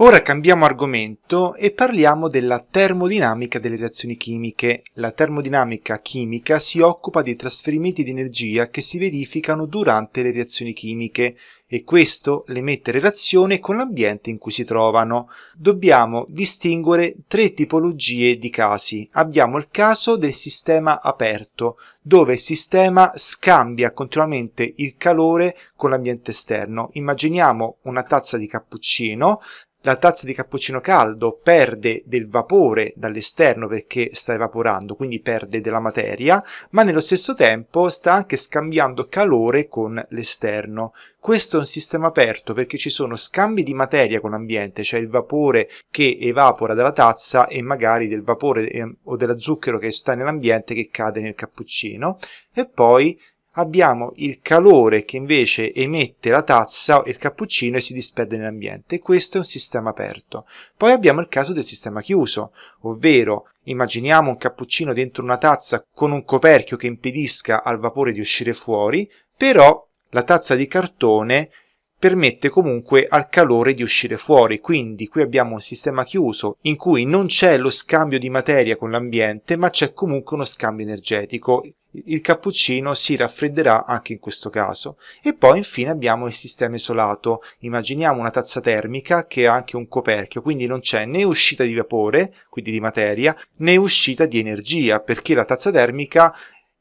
Ora cambiamo argomento e parliamo della termodinamica delle reazioni chimiche. La termodinamica chimica si occupa dei trasferimenti di energia che si verificano durante le reazioni chimiche e questo le mette in relazione con l'ambiente in cui si trovano. Dobbiamo distinguere tre tipologie di casi. Abbiamo il caso del sistema aperto, dove il sistema scambia continuamente il calore con l'ambiente esterno. Immaginiamo una tazza di cappuccino la tazza di cappuccino caldo perde del vapore dall'esterno perché sta evaporando, quindi perde della materia, ma nello stesso tempo sta anche scambiando calore con l'esterno. Questo è un sistema aperto perché ci sono scambi di materia con l'ambiente, cioè il vapore che evapora dalla tazza e magari del vapore ehm, o dello zucchero che sta nell'ambiente che cade nel cappuccino e poi abbiamo il calore che invece emette la tazza o il cappuccino e si disperde nell'ambiente. Questo è un sistema aperto. Poi abbiamo il caso del sistema chiuso, ovvero immaginiamo un cappuccino dentro una tazza con un coperchio che impedisca al vapore di uscire fuori, però la tazza di cartone permette comunque al calore di uscire fuori, quindi qui abbiamo un sistema chiuso in cui non c'è lo scambio di materia con l'ambiente, ma c'è comunque uno scambio energetico il cappuccino si raffredderà anche in questo caso. E poi infine abbiamo il sistema isolato. Immaginiamo una tazza termica che ha anche un coperchio, quindi non c'è né uscita di vapore, quindi di materia, né uscita di energia, perché la tazza termica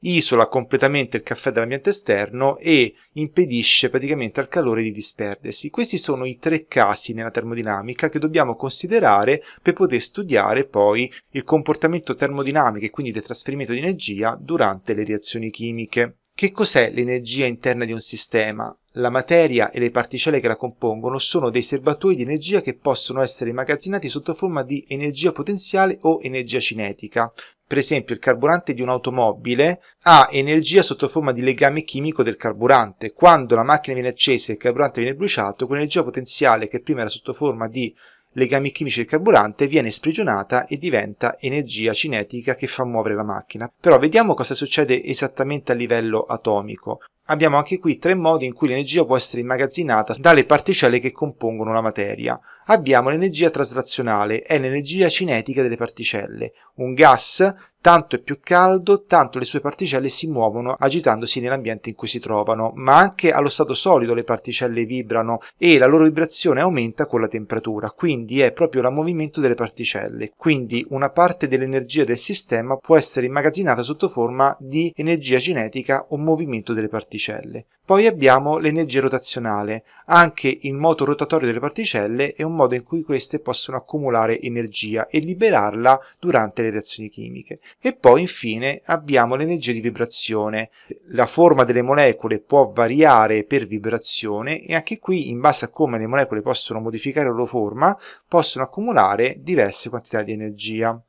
isola completamente il caffè dall'ambiente esterno e impedisce praticamente al calore di disperdersi. Questi sono i tre casi nella termodinamica che dobbiamo considerare per poter studiare poi il comportamento termodinamico e quindi del trasferimento di energia durante le reazioni chimiche. Che cos'è l'energia interna di un sistema? La materia e le particelle che la compongono sono dei serbatoi di energia che possono essere immagazzinati sotto forma di energia potenziale o energia cinetica. Per esempio, il carburante di un'automobile ha energia sotto forma di legame chimico del carburante. Quando la macchina viene accesa e il carburante viene bruciato, quell'energia potenziale che prima era sotto forma di legami chimici del carburante, viene sprigionata e diventa energia cinetica che fa muovere la macchina. Però vediamo cosa succede esattamente a livello atomico. Abbiamo anche qui tre modi in cui l'energia può essere immagazzinata dalle particelle che compongono la materia. Abbiamo l'energia traslazionale, è l'energia cinetica delle particelle. Un gas Tanto è più caldo, tanto le sue particelle si muovono agitandosi nell'ambiente in cui si trovano, ma anche allo stato solido le particelle vibrano e la loro vibrazione aumenta con la temperatura, quindi è proprio il movimento delle particelle. Quindi una parte dell'energia del sistema può essere immagazzinata sotto forma di energia cinetica o movimento delle particelle. Poi abbiamo l'energia rotazionale, anche il moto rotatorio delle particelle è un modo in cui queste possono accumulare energia e liberarla durante le reazioni chimiche e poi infine abbiamo l'energia di vibrazione. La forma delle molecole può variare per vibrazione e anche qui in base a come le molecole possono modificare la loro forma possono accumulare diverse quantità di energia.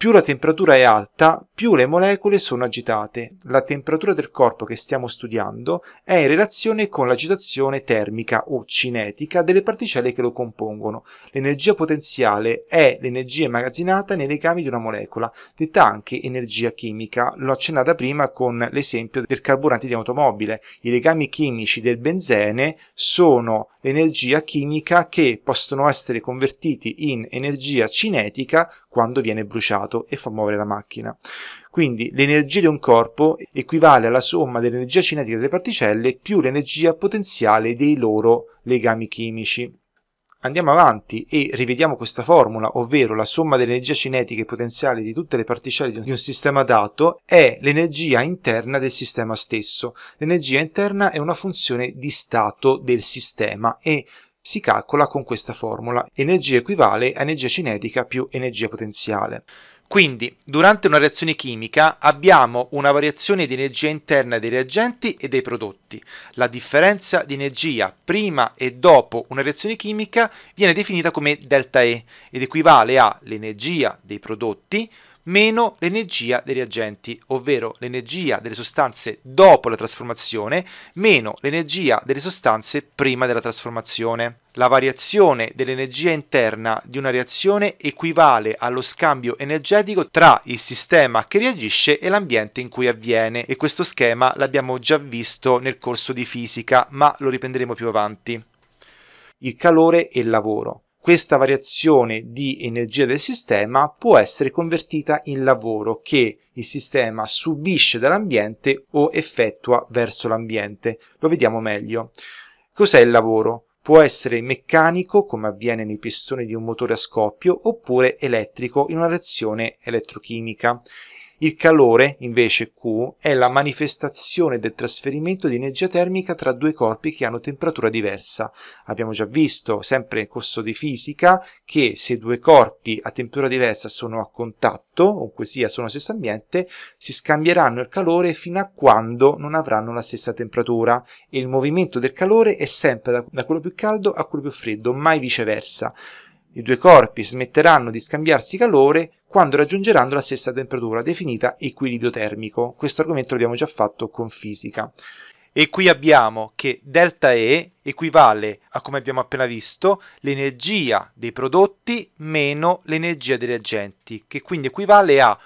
Più la temperatura è alta, più le molecole sono agitate. La temperatura del corpo che stiamo studiando è in relazione con l'agitazione termica o cinetica delle particelle che lo compongono. L'energia potenziale è l'energia immagazzinata nei legami di una molecola, detta anche energia chimica. L'ho accennata prima con l'esempio del carburante di automobile. I legami chimici del benzene sono l'energia chimica che possono essere convertiti in energia cinetica quando viene bruciato e fa muovere la macchina. Quindi l'energia di un corpo equivale alla somma dell'energia cinetica delle particelle più l'energia potenziale dei loro legami chimici. Andiamo avanti e rivediamo questa formula, ovvero la somma dell'energia cinetica e potenziale di tutte le particelle di un sistema dato è l'energia interna del sistema stesso. L'energia interna è una funzione di stato del sistema e si calcola con questa formula. Energia equivale a energia cinetica più energia potenziale. Quindi, durante una reazione chimica abbiamo una variazione di energia interna dei reagenti e dei prodotti. La differenza di energia prima e dopo una reazione chimica viene definita come ΔE ed equivale all'energia dei prodotti meno l'energia dei reagenti, ovvero l'energia delle sostanze dopo la trasformazione meno l'energia delle sostanze prima della trasformazione. La variazione dell'energia interna di una reazione equivale allo scambio energetico tra il sistema che reagisce e l'ambiente in cui avviene e questo schema l'abbiamo già visto nel corso di fisica, ma lo riprenderemo più avanti. Il calore e il lavoro questa variazione di energia del sistema può essere convertita in lavoro che il sistema subisce dall'ambiente o effettua verso l'ambiente. Lo vediamo meglio. Cos'è il lavoro? Può essere meccanico, come avviene nei pistoni di un motore a scoppio, oppure elettrico in una reazione elettrochimica. Il calore, invece, Q, è la manifestazione del trasferimento di energia termica tra due corpi che hanno temperatura diversa. Abbiamo già visto, sempre in corso di fisica, che se due corpi a temperatura diversa sono a contatto, ovunque sia sono allo stesso ambiente, si scambieranno il calore fino a quando non avranno la stessa temperatura e il movimento del calore è sempre da quello più caldo a quello più freddo, mai viceversa. I due corpi smetteranno di scambiarsi calore quando raggiungeranno la stessa temperatura definita equilibrio termico. Questo argomento l'abbiamo già fatto con fisica. E qui abbiamo che delta E equivale a, come abbiamo appena visto, l'energia dei prodotti meno l'energia dei reagenti, che quindi equivale a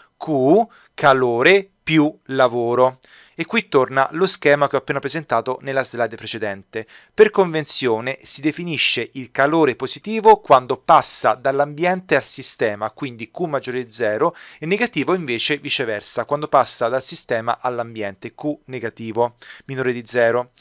calore più lavoro. E qui torna lo schema che ho appena presentato nella slide precedente. Per convenzione si definisce il calore positivo quando passa dall'ambiente al sistema, quindi Q maggiore di 0, e negativo invece viceversa, quando passa dal sistema all'ambiente, Q negativo minore di 0.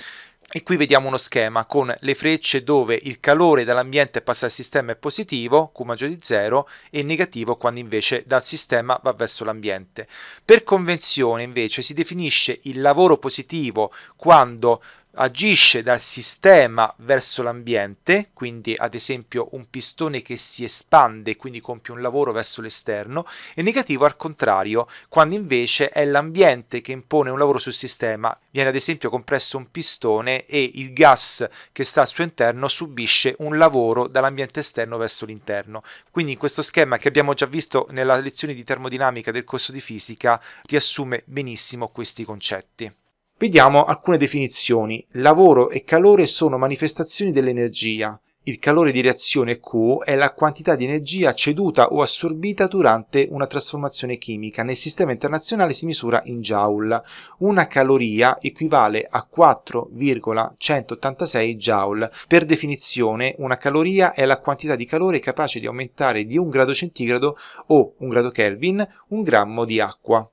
E qui vediamo uno schema con le frecce dove il calore dall'ambiente passa al sistema è positivo, Q maggiore di 0, e negativo quando invece dal sistema va verso l'ambiente. Per convenzione invece si definisce il lavoro positivo quando agisce dal sistema verso l'ambiente, quindi ad esempio un pistone che si espande e quindi compie un lavoro verso l'esterno, e negativo al contrario, quando invece è l'ambiente che impone un lavoro sul sistema, viene ad esempio compresso un pistone e il gas che sta al suo interno subisce un lavoro dall'ambiente esterno verso l'interno. Quindi in questo schema che abbiamo già visto nella lezione di termodinamica del corso di fisica riassume benissimo questi concetti. Vediamo alcune definizioni. Lavoro e calore sono manifestazioni dell'energia. Il calore di reazione Q è la quantità di energia ceduta o assorbita durante una trasformazione chimica. Nel sistema internazionale si misura in joule. Una caloria equivale a 4,186 joule. Per definizione, una caloria è la quantità di calore capace di aumentare di 1 grado centigrado o 1 grado Kelvin un grammo di acqua.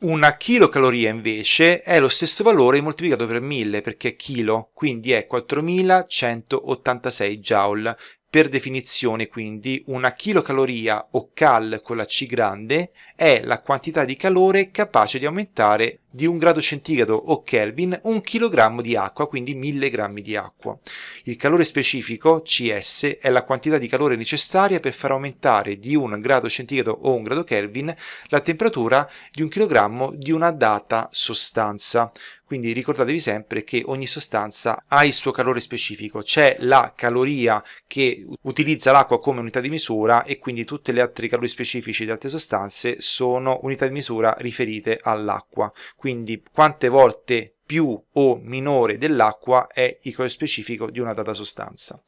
Una chilocaloria invece è lo stesso valore moltiplicato per 1000 perché è chilo, quindi è 4186 joule, per definizione, quindi, una chilocaloria o cal con la C grande è la quantità di calore capace di aumentare di un grado centigrado o Kelvin un chilogrammo di acqua, quindi 1000 grammi di acqua. Il calore specifico, CS, è la quantità di calore necessaria per far aumentare di un grado centigrado o un grado Kelvin la temperatura di un chilogrammo di una data sostanza. Quindi ricordatevi sempre che ogni sostanza ha il suo calore specifico, c'è la caloria che utilizza l'acqua come unità di misura e quindi tutte le altre calori specifici di altre sostanze sono unità di misura riferite all'acqua. Quindi quante volte più o minore dell'acqua è il calore specifico di una data sostanza.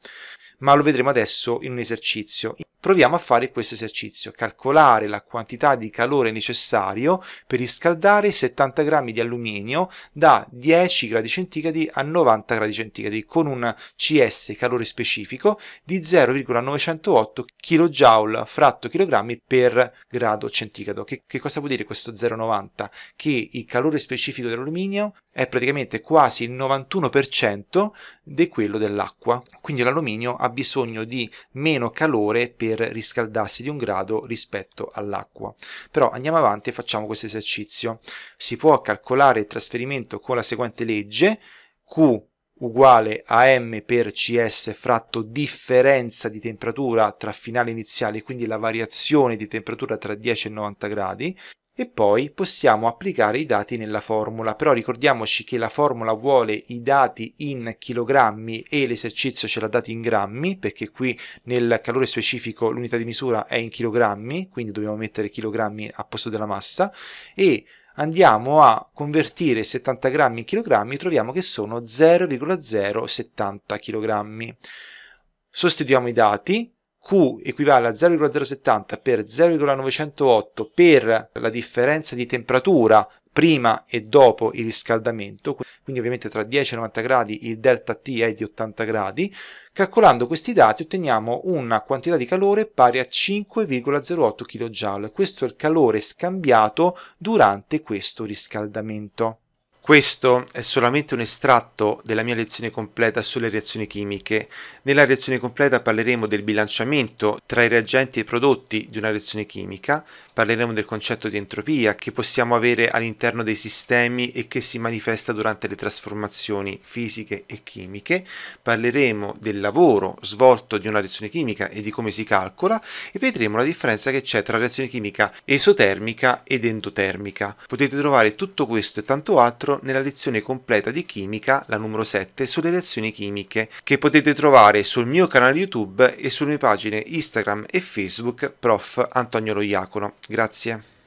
Ma lo vedremo adesso in un esercizio. Proviamo a fare questo esercizio, calcolare la quantità di calore necessario per riscaldare 70 g di alluminio da 10 gradi centigradi a 90 gradi centigradi con un CS calore specifico di 0,908 kJ fratto kg per grado centigrado. Che, che cosa vuol dire questo 0,90? Che il calore specifico dell'alluminio è praticamente quasi il 91% di quello dell'acqua. Quindi l'alluminio ha bisogno di meno calore per riscaldarsi di un grado rispetto all'acqua. Però andiamo avanti e facciamo questo esercizio. Si può calcolare il trasferimento con la seguente legge Q uguale a m per cs fratto differenza di temperatura tra finale e iniziale, quindi la variazione di temperatura tra 10 e 90 gradi, e poi possiamo applicare i dati nella formula, però ricordiamoci che la formula vuole i dati in chilogrammi e l'esercizio ce l'ha dati in grammi, perché qui nel calore specifico l'unità di misura è in chilogrammi, quindi dobbiamo mettere chilogrammi a posto della massa, e andiamo a convertire 70 grammi in chilogrammi, troviamo che sono 0,070 kg. Sostituiamo i dati, Q equivale a 0,070 per 0,908 per la differenza di temperatura prima e dopo il riscaldamento, quindi ovviamente tra 10 e 90 gradi il delta T è di 80 gradi, calcolando questi dati otteniamo una quantità di calore pari a 5,08 kJ, questo è il calore scambiato durante questo riscaldamento. Questo è solamente un estratto della mia lezione completa sulle reazioni chimiche. Nella reazione completa parleremo del bilanciamento tra i reagenti e i prodotti di una reazione chimica, parleremo del concetto di entropia che possiamo avere all'interno dei sistemi e che si manifesta durante le trasformazioni fisiche e chimiche, parleremo del lavoro svolto di una reazione chimica e di come si calcola e vedremo la differenza che c'è tra reazione chimica esotermica ed endotermica. Potete trovare tutto questo e tanto altro incontro nella lezione completa di chimica, la numero 7, sulle reazioni chimiche, che potete trovare sul mio canale YouTube e sulle mie pagine Instagram e Facebook Prof. Antonio Lo Iacono. Grazie.